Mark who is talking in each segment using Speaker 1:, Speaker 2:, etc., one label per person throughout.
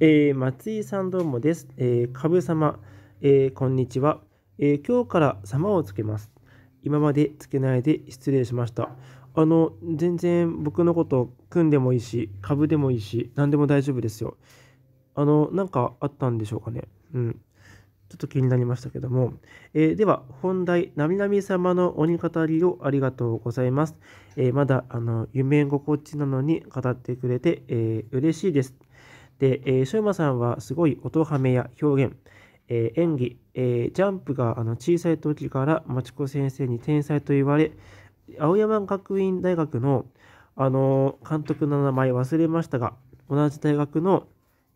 Speaker 1: えー、松井さんどうもです。えー、株様、えー、こんにちは、えー。今日から様をつけます。今までつけないで失礼しました。あの、全然僕のこと、組んでもいいし、株でもいいし、何でも大丈夫ですよ。あの、なんかあったんでしょうかね。うん。ちょっと気になりましたけども。えー、では、本題、なみなみ様の鬼語りをありがとうございます。えー、まだ、あの、夢心地なのに語ってくれて、えー、嬉しいです。で、えー、ショマさんはすごい音はめや表現、えー、演技、えー、ジャンプがあの小さい時から町子先生に天才と言われ、青山学院大学の、あの監督の名前忘れましたが、同じ大学の、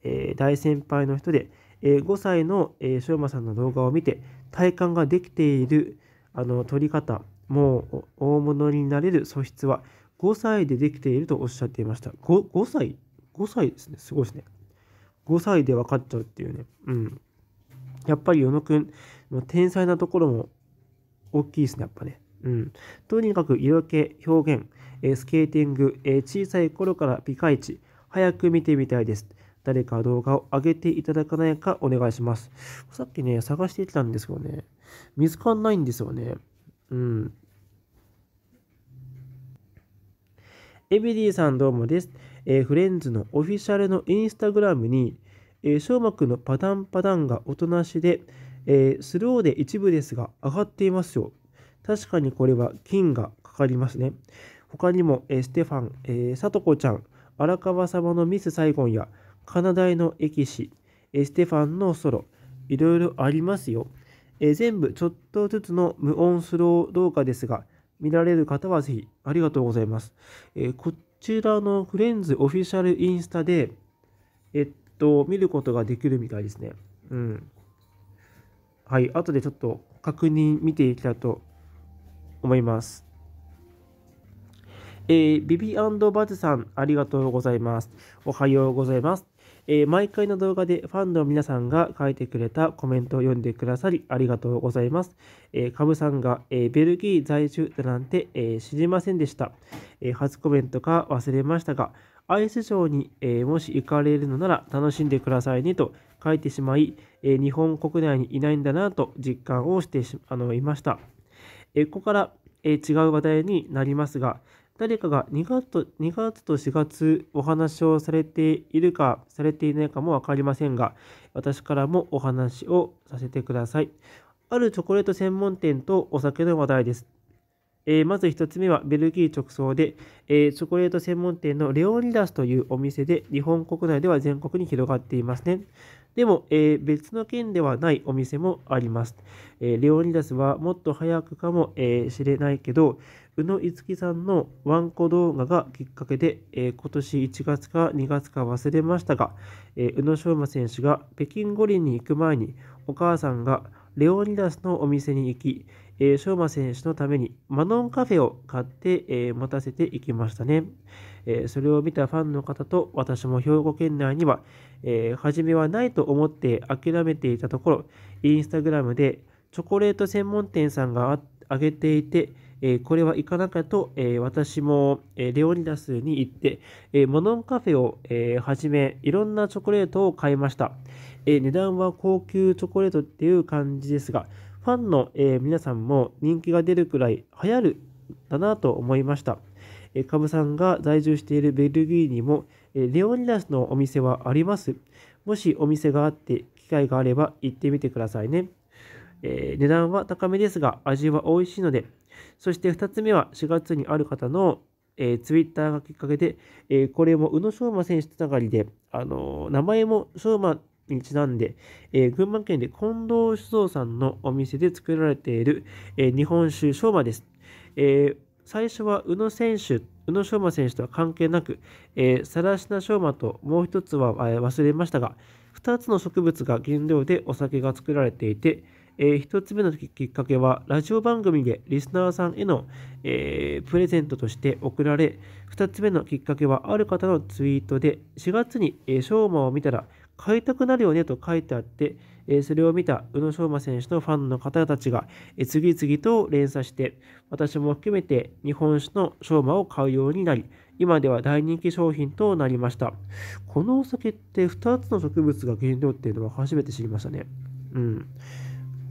Speaker 1: えー、大先輩の人で、え5歳の、えー、シさんの動画を見て、体感ができているあの撮り方、もう大物になれる素質は5歳でできているとおっしゃっていました。5, 5歳5歳ですね。すごいですね。5歳で分かっちゃうっていうね。うん。やっぱり与野くん、天才なところも大きいですね、やっぱね。うん。とにかく色気、表現、えスケーティング、え小さい頃からピカイチ、早く見てみたいです。誰か動画を上げていただかないかお願いします。さっきね、探してきたんですけどね、見つかんないんですよね。うん。エビディさんどうもです。えー、フレンズのオフィシャルのインスタグラムに、えー、翔馬くんのパタンパタンがおとなしで、えー、スローで一部ですが上がっていますよ。確かにこれは金がかかりますね。他にも、えー、ステファン、えー、さとこちゃん、荒川様のミス・サイゴンや、カナダイの駅士、えー、ステファンのソロ、いろいろありますよ。えー、全部ちょっとずつの無音スロー動画ですが、見られる方はぜひありがとうございます。えー、こっちらのフレンズオフィシャルインスタで、えっと、見ることができるみたいですね。うん。はい、後でちょっと確認見ていきたいと思います。えー、ビビバズさん、ありがとうございます。おはようございます。えー、毎回の動画でファンの皆さんが書いてくれたコメントを読んでくださりありがとうございます。えー、カブさんが、えー、ベルギー在住だなんて、え知りませんでした、え初コメントか忘れましたが、アイスショーに、えもし行かれるのなら楽しんでくださいねと書いてしまい、え日本国内にいないんだなと実感をしてあのいました。えここから、え違う話題になりますが、誰かが2月と ,2 月と4月お話をされているかされていないかも分かりませんが私からもお話をさせてくださいあるチョコレート専門店とお酒の話題ですえー、まず1つ目はベルギー直送で、えー、チョコレート専門店のレオニダスというお店で日本国内では全国に広がっていますね。でも、えー、別の県ではないお店もあります。えー、レオニダスはもっと早くかもし、えー、れないけど、宇野いつきさんのワンコ動画がきっかけで、えー、今年1月か2月か忘れましたが、えー、宇野昌磨選手が北京五輪に行く前に、お母さんがレオニダスのお店に行き、えー、昌磨選手のためにマノンカフェを買って、えー、持たせていきましたね。えそれを見たファンの方と私も兵庫県内には、え初めはないと思って諦めていたところ、インスタグラムでチョコレート専門店さんがあげていて、えこれは行かなきゃと、え私も、えレオニダスに行って、えモノンカフェを、えはじめ、いろんなチョコレートを買いました、え値段は高級チョコレートっていう感じですが、ファンの、え皆さんも人気が出るくらい流行るだなと思いました。カブさんが在住しているベルギーにも、レオニダスのお店はありますもしお店があって機会があれば行ってみてくださいね。えー、値段は高めですが味は美味しいので、そして2つ目は4月にある方の、えー、ツイッターがきっかけで、えー、これも宇野昌磨選手つながりで、あのー、名前も昌磨にちなんで、え群馬県で近藤酒造さんのお店で作られている、え日本酒昌磨です。え最初は宇野選手、宇野昌磨選手とは関係なく、えー、サラシナ昌磨ともう一つは、忘れましたが、2つの植物が原料でお酒が作られていて、えー、1つ目のきっかけは、ラジオ番組でリスナーさんへの、えー、プレゼントとして贈られ、2つ目のきっかけは、ある方のツイートで、4月に、昌磨、ーを見たら、買いたくなるよねと書いてあって、えそれを見た宇野昌磨選手のファンの方たちが、え次々と連鎖して、私も含めて日本酒の昌磨を買うようになり、今では大人気商品となりました。このお酒って2つの植物が原料っていうのは初めて知りましたね。うん。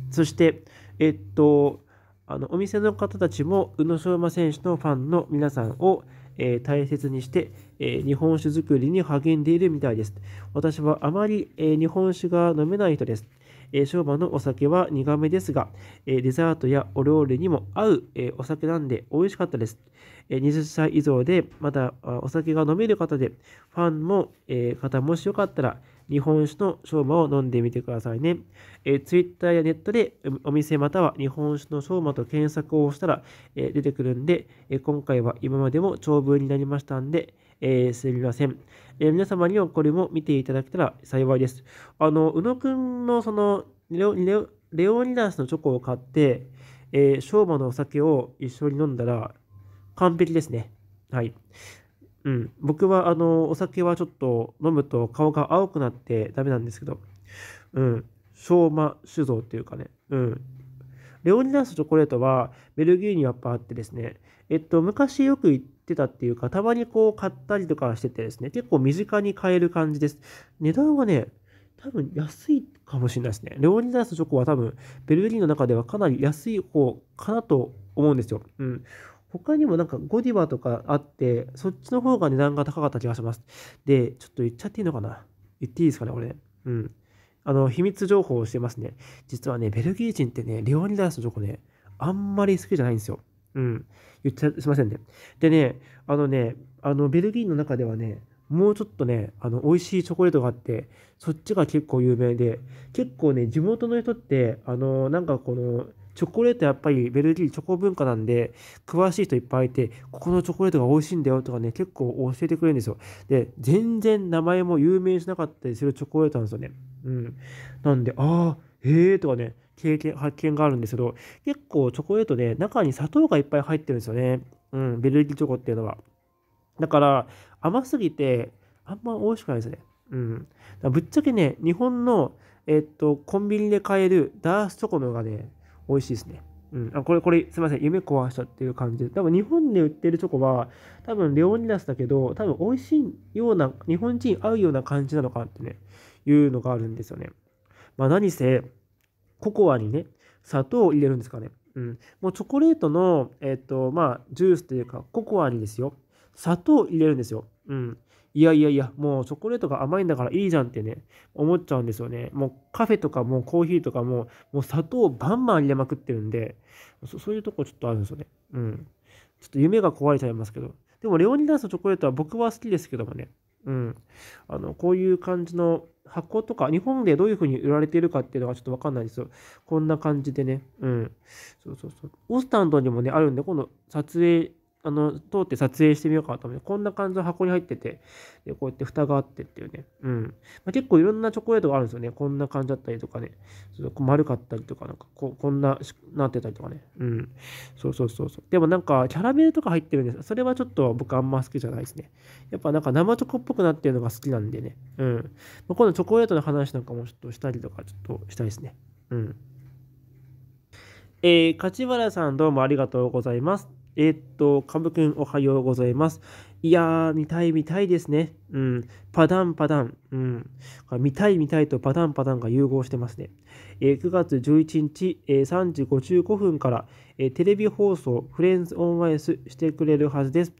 Speaker 1: そして、えっと、あのお店の方たちも宇野昌磨選手のファンの皆さんを、えー、大切にして、えー、日本酒作りに励んでいるみたいです。私はあまり、えー、日本酒が飲めない人です。えー、昭のお酒は苦めですが、えー、デザートやお料理にも合う、えー、お酒なんで美味しかったです。えー、20歳以上で、またお酒が飲める方で、ファンも、えー、方もしよかったら、日本酒の生馬を飲んでみてくださいね。えー、Twitter やネットでお店または日本酒の生馬と検索をしたら、えー、出てくるんで、えー、今回は今までも長文になりましたんで、えー、すみません、えー、皆様にはこれも見ていただけたら幸いです。あの、宇野くんのそのレオレオレオニダスのチョコを買って、えー、昭和のお酒を一緒に飲んだら完璧ですね。はい。うん、僕はあのお酒はちょっと飲むと顔が青くなってダメなんですけど、うん、昭和酒造っていうかね、うん。レオニダスチョコレートはベルギーにやっぱあってですね、えっと、昔よく行ってたっていうか、たまにこう買ったりとかしててですね、結構身近に買える感じです。値段はね、多分安いかもしれないですね。レオニダスチョコは多分、ベルギーの中ではかなり安い方かなと思うんですよ。うん。他にもなんかゴディバとかあって、そっちの方が値段が高かった気がします。で、ちょっと言っちゃっていいのかな言っていいですかね、これ。うん。あの、秘密情報をしてますね。実はね、ベルギー人ってね、レオニダスのチョコね、あんまり好きじゃないんですよ。うん。言っちゃ、すいませんね。でね、あのね、あの、ベルギーの中ではね、もうちょっとね、あの、美味しいチョコレートがあって、そっちが結構有名で、結構ね、地元の人って、あの、なんかこの、チョコレートやっぱりベルギーチョコ文化なんで、詳しい人いっぱいいて、ここのチョコレートが美味しいんだよとかね、結構教えてくれるんですよ。で、全然名前も有名しなかったりするチョコレートなんですよね。うん。なんで、ああ、へえとかね、経験、発見があるんですけど、結構チョコレートね、中に砂糖がいっぱい入ってるんですよね。うん、ベルギーチョコっていうのは。だから、甘すぎて、あんま美味しくないですね。うん。ぶっちゃけね、日本の、えっと、コンビニで買えるダースチョコのがね、美味しいですね。うん、あこれ、これ、すみません、夢壊したっていう感じで、多分日本で売ってるチョコは、多分レオニラスだけど、多分美味しいような、日本人合うような感じなのかってね、いうのがあるんですよね。まあ何せ、ココアにね、砂糖を入れるんですかね。うん、もうチョコレートの、えっ、と、まあ、ジュースというか、ココアにですよ、砂糖を入れるんですよ。うん。いやいやいや、もうチョコレートが甘いんだからいいじゃんってね、思っちゃうんですよね。もうカフェとかもうコーヒーとかも、もう砂糖バンバン入れまくってるんで、そういうとこちょっとあるんですよね。うん。ちょっと夢が壊れちゃいますけど。でも、レオニダスチョコレートは僕は好きですけどもね。うん。あの、こういう感じの箱とか、日本でどういうふうに売られているかっていうのがちょっとわかんないですよ。こんな感じでね。うん。そうそうそう。オスタンドにもね、あるんで、今度撮影あの、通って撮影してみようかと思って、こんな感じの箱に入ってて、で、こうやって蓋があってっていうね。うん。まあ、結構いろんなチョコレートがあるんですよね。こんな感じだったりとかね。そう丸かったりとか、なんかこ、こんな、なってたりとかね。うん。そうそうそうそう。でもなんか、キャラメルとか入ってるんですそれはちょっと僕あんま好きじゃないですね。やっぱなんか生チョコっぽくなってるのが好きなんでね。うん。まあ、今度チョコレートの話なんかもちょっとしたりとか、ちょっとしたいですね。うん。えー、原さんどうもありがとうございます。えー、っと、かぶくんおはようございます。いやー、見たい見たいですね。うん。パダンパダン。うん。見たい見たいとパダンパダンが融合してますね。えー、9月11日、えー、3時55分から、えー、テレビ放送、フレンズオンワイスしてくれるはずです。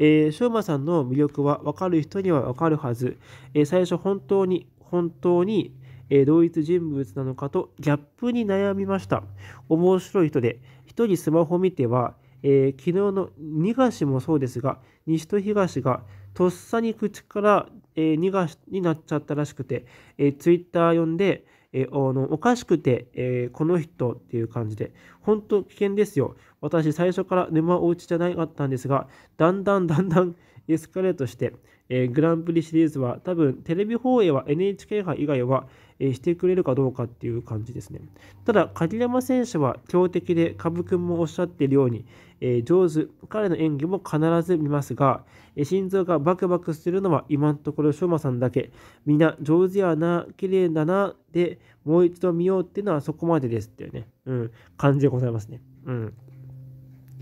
Speaker 1: えー、しょうまさんの魅力は分かる人には分かるはず。えー、最初、本当に、本当に、え同一人物なのかとギャップに悩みました。面白い人で、一人スマホ見ては、えー、昨日の逃がしもそうですが、西と東がとっさに口から、えー、しになっちゃったらしくて、えー、ツイッター読んで、えー、のおかしくて、えー、この人っていう感じで、本当危険ですよ。私、最初から沼おうちじゃなかったんですが、だんだんだんだんエスカレートして、えー、グランプリシリーズは多分テレビ放映は NHK 杯以外は、えー、してくれるかどうかっていう感じですね。ただ、鍵山選手は強敵で、株君もおっしゃっているように、えー、上手、彼の演技も必ず見ますが、え心臓がバクバクするのは今のところ翔馬さんだけ。みんな上手やな、綺麗だな、で、もう一度見ようっていうのはそこまでですっていうね、うん、感じでございますね。うん。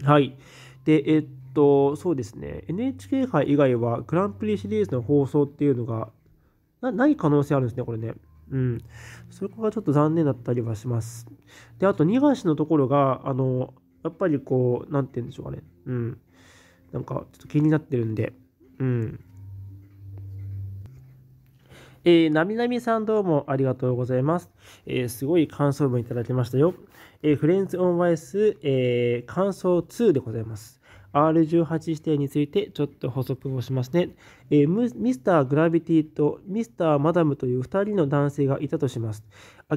Speaker 1: はい。で、えっと、そうですね、NHK 杯以外はグランプリシリーズの放送っていうのがなない可能性あるんですね、これね。うん。そこがちょっと残念だったりはします。で、あと、2橋のところが、あの、やっぱりこう、なんて言うんでしょうかね。うん。なんか、ちょっと気になってるんで、うん。えー、なみなみさんどうもありがとうございます。えー、すごい感想文いただきましたよ。えー、フレンズオンワイス、えー、感想2でございます。R18 指定についてちょっと補足をしますね、えー、ミスター・グラビティとミスター・マダムという2人の男性がいたとします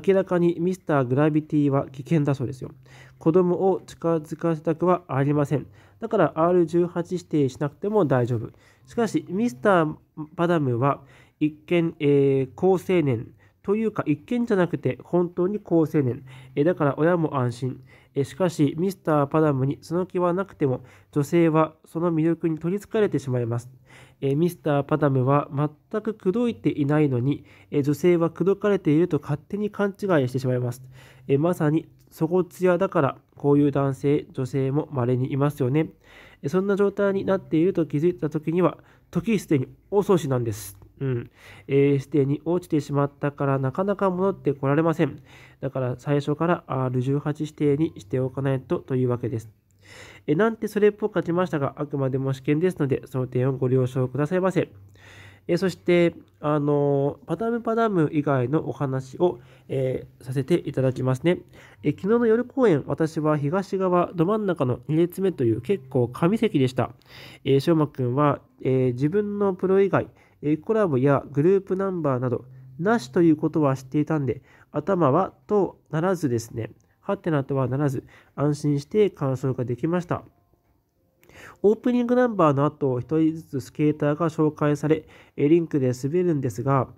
Speaker 1: 明らかにミスター・グラビティは危険だそうですよ子供を近づかせたくはありませんだから R18 指定しなくても大丈夫しかしミスター・マダムは一見、えー、高青年というか一見じゃなくて本当に好青年。えだから親も安心。えしかし、ミスター・パダムにその気はなくても、女性はその魅力に取りつかれてしまいます。えミスター・パダムは全く口説いていないのに、え女性は口説かれていると勝手に勘違いしてしまいます。えまさに底艶だから、こういう男性、女性も稀にいますよね。そんな状態になっていると気づいた時には、時すでに遅しなんです。うん、A 指定に落ちてしまったからなかなか戻ってこられません。だから最初から R18 指定にしておかないとというわけです。えなんてそれっぽく書きましたが、あくまでも試験ですので、その点をご了承くださいませ。えそして、あのパダムパダム以外のお話を、えー、させていただきますね、え昨日の夜公演、私は東側ど真ん中の2列目という結構神席でした。えー、しくんは、えー、自分のプロ以外、えコラボやグループナンバーなど、なしということは知っていたんで、頭はとならずですね、はてなとはならず、安心して感想ができました。オープニングナンバーの後、1人ずつスケーターが紹介され、リンクで滑るんですが、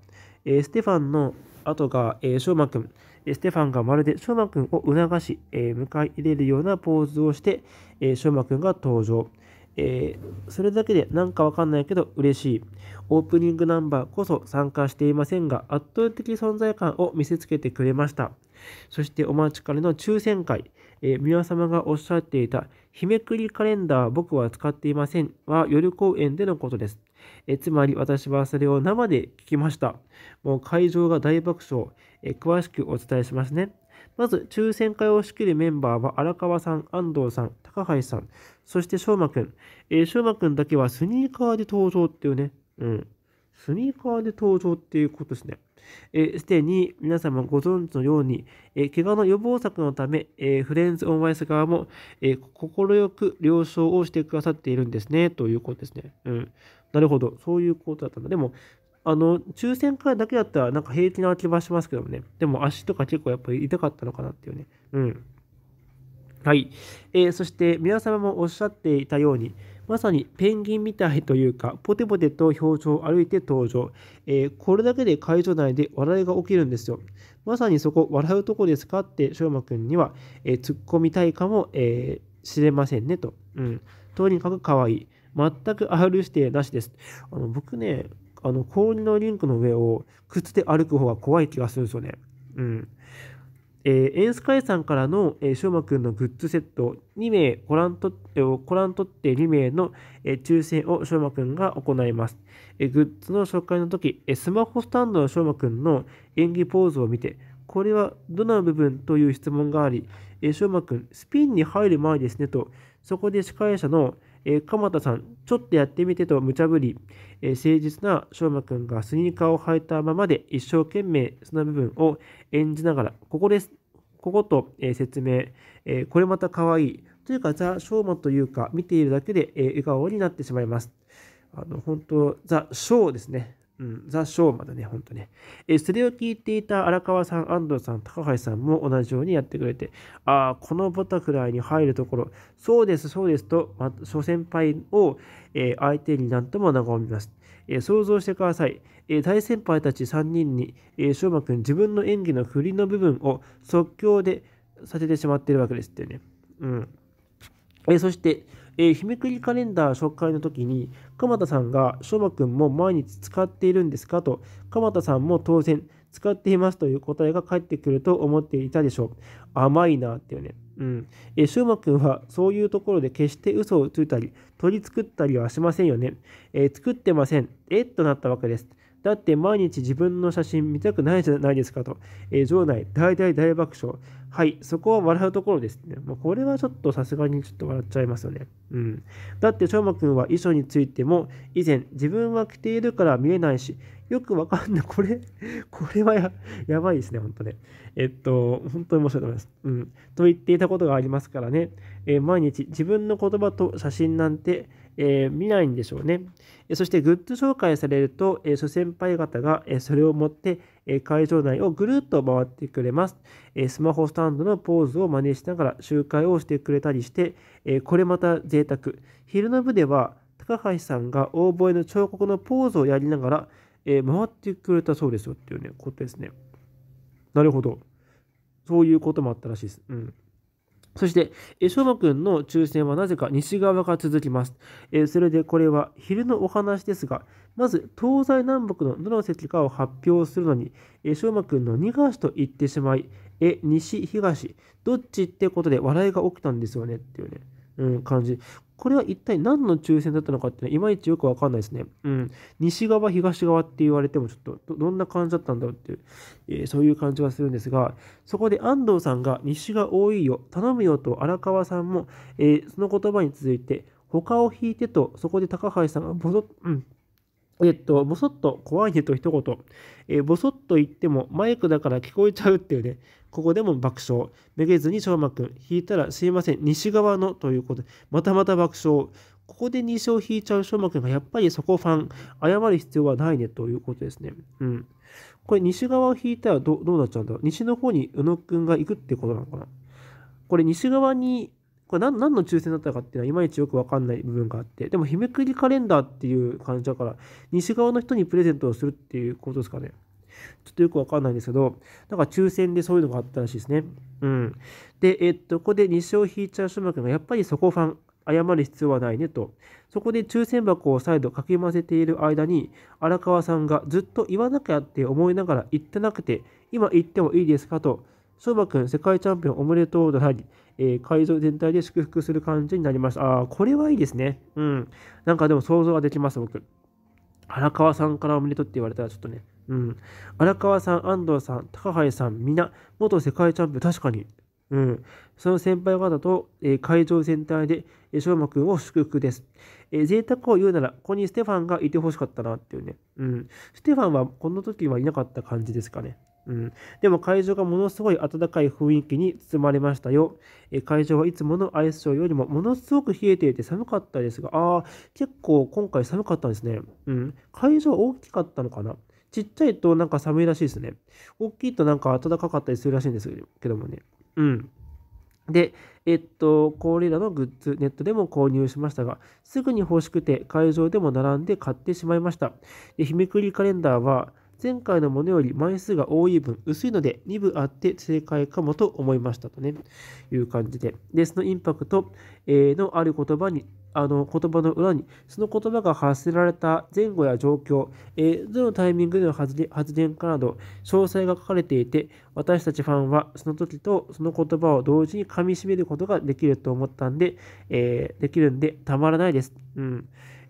Speaker 1: ステファンの後が翔馬くん、ステファンがまるで翔馬くんを促し、迎え入れるようなポーズをして、翔馬くんが登場。えー、それだけでなんかわかんないけど嬉しい。オープニングナンバーこそ参加していませんが、圧倒的存在感を見せつけてくれました。そしてお待ちかねの抽選会。えー、様がおっしゃっていた、日めくりカレンダー僕は使っていませんは夜公演でのことです。えつまり私はそれを生で聞きました。もう会場が大爆笑。え詳しくお伝えしますね。まず、抽選会を仕切るメンバーは、荒川さん、安藤さん、高橋さん、そして翔馬くん。えー、翔馬くんだけはスニーカーで登場っていうね。うん。スニーカーで登場っていうことですね。えす、でに皆様ご存知のように、えー、怪我の予防策のため、えー、フレンズ・オン・ワイス側も、え快く了承をしてくださっているんですね、ということですね。うん。なるほど。そういうことだったんだ。でも、あの、抽選会だけだったらなんか平気な気はしますけどもね。でも足とか結構やっぱり痛かったのかなっていうね。うん。はい。えー、そして皆様もおっしゃっていたように、まさにペンギンみたいというか、ポテポテと表情を歩いて登場。えー、これだけで会場内で笑いが起きるんですよ。まさにそこ、笑うとこですかって、翔馬くんには、えー、突っ込みたいかも、えー、しれませんねと。うん。とにかく可愛い。全く R 指定なしです。あの僕ね、あの氷のリンクの上を靴で歩く方が怖い気がするんですよね。うん。えー、エンスカイさんからの、えー、しょうまくんのグッズセット2名ご覧と、えー、ご覧とって2名の、えー、抽選をしょうまくんが行います。えー、グッズの紹介の時、えー、スマホスタンドのしょうまくんの演技ポーズを見て、これはどの部分という質問があり、えー、しょうまくん、スピンに入る前ですねと、そこで司会者のえー、鎌田さん、ちょっとやってみてと無茶ぶり、えー、誠実な翔馬くんがスニーカーを履いたままで一生懸命その部分を演じながら、ここです、ここと、えー、説明、えこれまた可愛い。というか、ザ・翔馬というか、見ているだけで、え笑顔になってしまいます。あの、本当、ザ・ショーですね。うん、ザ・ショーまだね、ほんとね。えそれを聞いていた荒川さん、安藤さん、高橋さんも同じようにやってくれて、ああ、このボタフライに入るところ、そうです、そうですと、ま、諸先輩を、えー、相手になんとも和みます。えー、想像してください。えー、大先輩たち3人に、えー、翔馬くん自分の演技の振りの部分を即興でさせてしまっているわけですってね。うん。えそして、えー、日めくりカレンダー紹介の時に、鎌田さんが、しょまくんも毎日使っているんですかと、鎌田さんも当然使っていますという答えが返ってくると思っていたでしょう。甘いなっていうね。うん。えー、しょまくんはそういうところで決して嘘をついたり、取り作ったりはしませんよね。えー、作ってません。えっとなったわけです。だって毎日自分の写真見たくないじゃないですかと。えー、場内、大大大爆笑。はい、そこは笑うところですね。まあ、これはちょっとさすがにちょっと笑っちゃいますよね。うん。だって、翔馬くんは衣装についても、以前、自分は着ているから見えないし、よくわかんない。これ、これはやばいですね、ほんとね。えっと、本当に面白いと思います。うん。と言っていたことがありますからね。えー、毎日、自分の言葉と写真なんて、えー、見ないんでしょうね。そしてグッズ紹介されると、えー、諸先輩方が、えー、それを持って、えー、会場内をぐるっと回ってくれます、えスマホスタンドのポーズを真似しながら集会をしてくれたりして、えこれまた贅沢。昼の部では高橋さんがオーボエの彫刻のポーズをやりながら、え回ってくれたそうですよっていうね、ことですね。なるほど。そういうこともあったらしいです。うん。そして、えしょうくんの抽選はなぜか西側が続きます。えー、それでこれは昼のお話ですが、まず東西南北のどの席かを発表するのに、えしょうまくんの2しと言ってしまい、え、西、東、どっちってことで笑いが起きたんですよねっていうね。うん、感じ。これは一体何の抽選だったのかっていうのはいまいちよくわかんないですね。うん。西側、東側って言われてもちょっとどんな感じだったんだろうっていう、えー、そういう感じがするんですが、そこで安藤さんが西が多いよ、頼むよと荒川さんも、えー、その言葉に続いて、他を引いてと、そこで高橋さんがボソッ、うん、えっと、ぼそっと怖いねと一言、えー、ぼそっと言ってもマイクだから聞こえちゃうっていうね、ここでも爆笑。めげずにしょうくん。引いたらすいません。西側のということで、またまた爆笑。ここで2勝引いちゃうしょうくんがやっぱりそこファン。謝る必要はないねということですね。うん。これ西側を引いたらどうなっちゃうんだろう。西の方に宇野くんが行くってことなのかな。これ西側にこれ何の抽選だったかっていうのはいまいちよくわかんない部分があってでも日めくりカレンダーっていう感じだから西側の人にプレゼントをするっていうことですかねちょっとよくわかんないんですけど、なんか抽選でそういうのがあったらしいですね。うん。で、えっと、ここで西尾ひいちゃう。シ馬く君がやっぱりそこファン、謝る必要はないねと。そこで抽選箱を再度かき混ぜている間に、荒川さんがずっと言わなきゃって思いながら言ってなくて、今言ってもいいですかと、しょうまくん世界チャンピオンおめでとうとなり、えー、会場全体で祝福する感じになりました。ああ、これはいいですね。うん。なんかでも想像ができます、僕。荒川さんからおめでとうって言われたらちょっとね、うん。荒川さん、安藤さん、高橋さん、皆、元世界チャンピオン、確かに。うん。その先輩方と、えー、会場全体で、えー、翔馬くんを祝福です。えー、贅沢を言うなら、ここにステファンがいてほしかったなっていうね。うん。ステファンはこの時はいなかった感じですかね。うん。でも会場がものすごい温かい雰囲気に包まれましたよ。えー、会場はいつものアイスショーよりもものすごく冷えていて寒かったですが、ああ、結構今回寒かったんですね。うん。会場大きかったのかなちっちゃいとなんか寒いらしいですね。大きいとなんか暖かかったりするらしいんですけどもね。うん。で、えっと、これらのグッズ、ネットでも購入しましたが、すぐに欲しくて会場でも並んで買ってしまいました。で日めくりカレンダーは、前回のものより枚数が多い分薄いので2部あって正解かもと思いましたとね、いう感じで。で、そのインパクト、えのある言葉にあの言葉の裏に、その言葉が発せられた前後や状況、えー、どのタイミングでの発言かなど、詳細が書かれていて、私たちファンはその時とその言葉を同時に噛みしめることができると思ったんで、えー、できるんでたまらないです。うん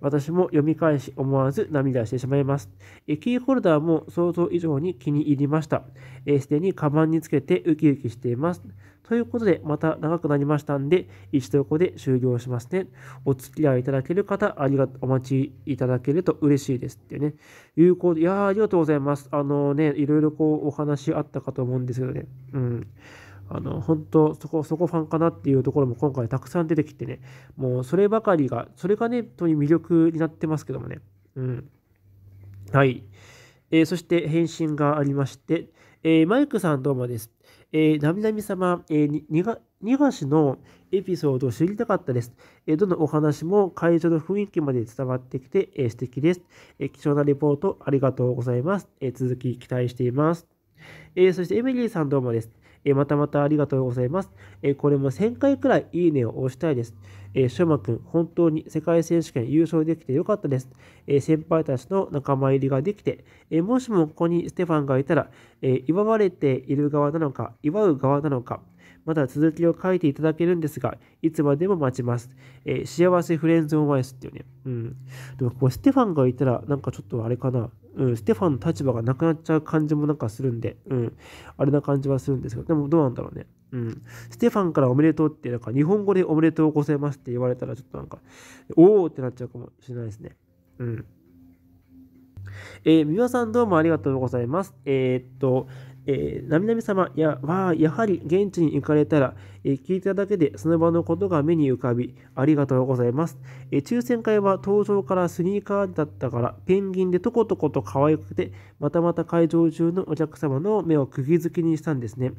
Speaker 1: 私も読み返し思わず涙してしまいます。えキーホルダーも想像以上に気に入りました。すでにカバンにつけてウキウキしています。ということで、また長くなりましたんで、一度横で終了しますね。お付き合いいただける方、ありがお待ちいただけると嬉しいですってね。有効で、いやありがとうございます。あのね、いろいろこうお話あったかと思うんですよね。うん。あの、本当そこ、そこファンかなっていうところも今回たくさん出てきてね、もうそればかりが、それがね、本当に魅力になってますけどもね。うん。はい。えー、そして返信がありまして、えー、マイクさんどうもです。えー、なみなみ様、えー、にが、にがしのエピソードを知りたかったです。えー、どのお話も会場の雰囲気まで伝わってきて、えー、素敵です、えー。貴重なレポートありがとうございます。えー、続き期待しています。えー、そしてエミリーさんどうもです。えまたまたありがとうございます。えこれも1000回くらいいいねを押したいです。えしょまくん、本当に世界選手権優勝できてよかったです。え先輩たちの仲間入りができて、えもしもここにステファンがいたら、え祝われている側なのか、祝う側なのか、また続きを書いていただけるんですが、いつまでも待ちます。えー、幸せフレンズオンワイスっていうね。うん。でもこれステファンがいたら、なんかちょっとあれかな。うん、ステファンの立場がなくなっちゃう感じもなんかするんで、うん、あれな感じはするんですけど、でもどうなんだろうね。うん、ステファンからおめでとうって、なんか日本語でおめでとうございますって言われたら、ちょっとなんか、おおってなっちゃうかもしれないですね。うん。えー、みさんどうもありがとうございます。えー、っと、えー、なみなみ様や、わあ、やはり現地に行かれたら、え聞いただけでその場のことが目に浮かび、ありがとうございます。え抽選会は登場からスニーカーだったから、ペンギンでトコトコと可愛くて、またまた会場中のお客様の目を釘付けにしたんですね。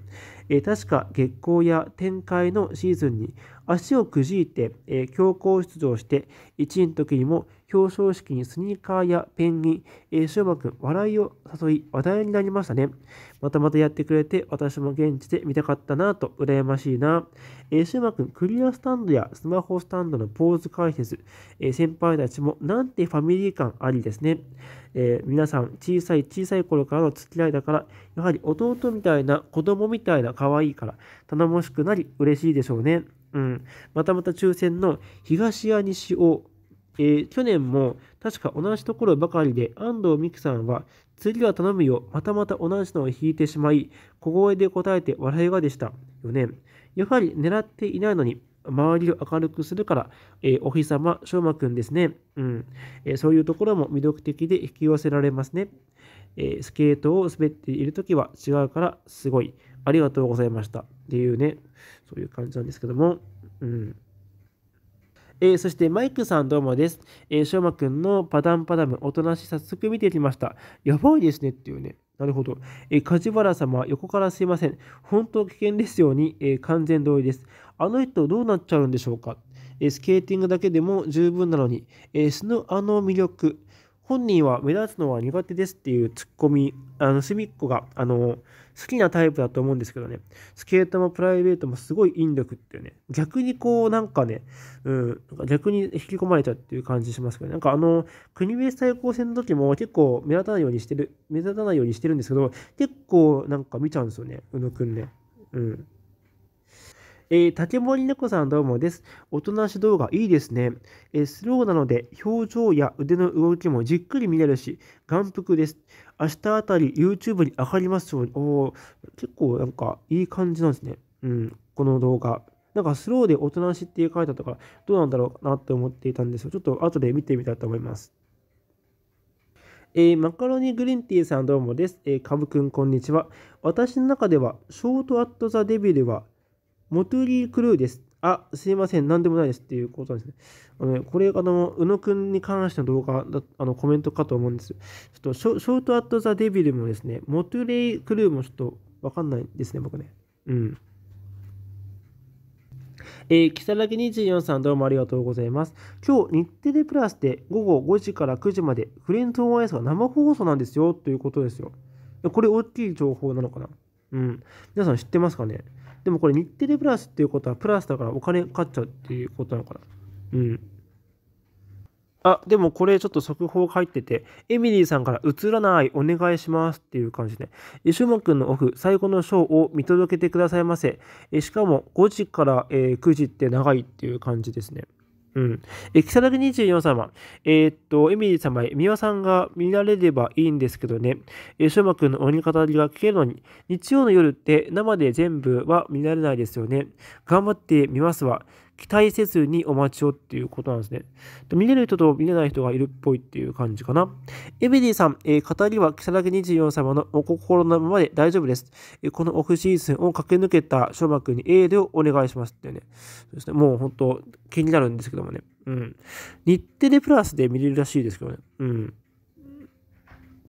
Speaker 1: え確か月光や展開のシーズンに、足をくじいて、え強行出場して、1位の時にも表彰式にスニーカーやペンギン、えー、シューマ君、笑いを誘い、話題になりましたね。またまたやってくれて、私も現地で見たかったなと、羨ましいなえー、シューマ君、クリアスタンドやスマホスタンドのポーズ解説、えー、先輩たちもなんてファミリー感ありですね。えー、皆さん、小さい小さい頃からの付き合いだから、やはり弟みたいな、子供みたいな可愛いから、頼もしくなり嬉しいでしょうね。うん。またまた抽選の東や西を、え去年も確か同じところばかりで安藤美樹さんは次は頼むよまたまた同じのを引いてしまい小声で答えて笑いがでしたよね。やはり狙っていないのに、周りを明るくするから、えー、お日様、翔馬くんですね。うん、えー、そういうところも魅力的で引き寄せられますね。えー、スケートを滑っているときは違うからすごい。ありがとうございました。っていうね、そういう感じなんですけども。うんえー、そしてマイクさんどうもです。え馬くんのパダンパダム、おとなし早速見てきました。やばいですねっていうね。なるほど。え梶原様、横からすいません。本当危険ですように、え完全同意です。あの人どうなっちゃうんでしょうかえスケーティングだけでも十分なのに、えー、そのあの魅力、本人は目立つのは苦手ですっていうツッコミ、あの、隅っこが、あの、好きなタイプだと思うんですけどね、スケートもプライベートもすごい引力っていうね、逆にこう、なんかね、うん、逆に引き込まれたっていう感じしますけど、ね、なんかあの、国別対抗戦の時も結構目立たないようにしてる、目立たないようにしてるんですけど、結構なんか見ちゃうんですよね、宇野くんね。うん。えー、竹森猫さんどうもです。おとなし動画いいですね。えー、スローなので表情や腕の動きもじっくり見れるし、眼福です。明日あたり YouTube に上がりますように。お結構なんかいい感じなんですね。うん、この動画。なんかスローでおとなしって書いう書いたかどうなんだろうなって思っていたんですが、ちょっと後で見てみたいと思います。えー、マカロニグリーンティーさんどうもです。えー、カブくんこんにちは。私の中では、ショートアットザデビルはモトゥリー・クルーです。あ、すいません、なんでもないですっていうことですね。あのねこれ、あの、宇野くんに関しての動画だ、あの、コメントかと思うんです。ちょっとショ、ショート・アット・ザ・デビルもですね、モトゥリークルーもちょっとわかんないですね、僕ね。うん。えー、木更木24さんどうもありがとうございます。今日、日テレプラスで午後5時から9時まで、フレンズ・オン・アイスが生放送なんですよ、ということですよ。これ、大きい情報なのかなうん。皆さん知ってますかねでもこれ日テレプラスっていうことはプラスだからお金かかっちゃうっていうことなのかな。うん。あ、でもこれちょっと速報入ってて、エミリーさんから映らないお願いしますっていう感じで、吉本くんのオフ、最後のショーを見届けてくださいませ。えしかも5時から、え9時って長いっていう感じですね。うん。え、木更木24様。えー、っと、エミリー様へ、美輪さんが見られればいいんですけどね。えー、しくんの鬼語りが聞けるのに、日曜の夜って生で全部は見られないですよね。頑張ってみますわ。期待せずにお待ちをっていうことなんですね。見れる人と見れない人がいるっぽいっていう感じかな。エビディさん、えー、語りは木更木24様のお心のままで大丈夫です。えー、このオフシーズンを駆け抜けた翔馬くんにエールをお願いしますってね。そうですね。もう本当気になるんですけどもね。うん。日テレプラスで見れるらしいですけどね。うん。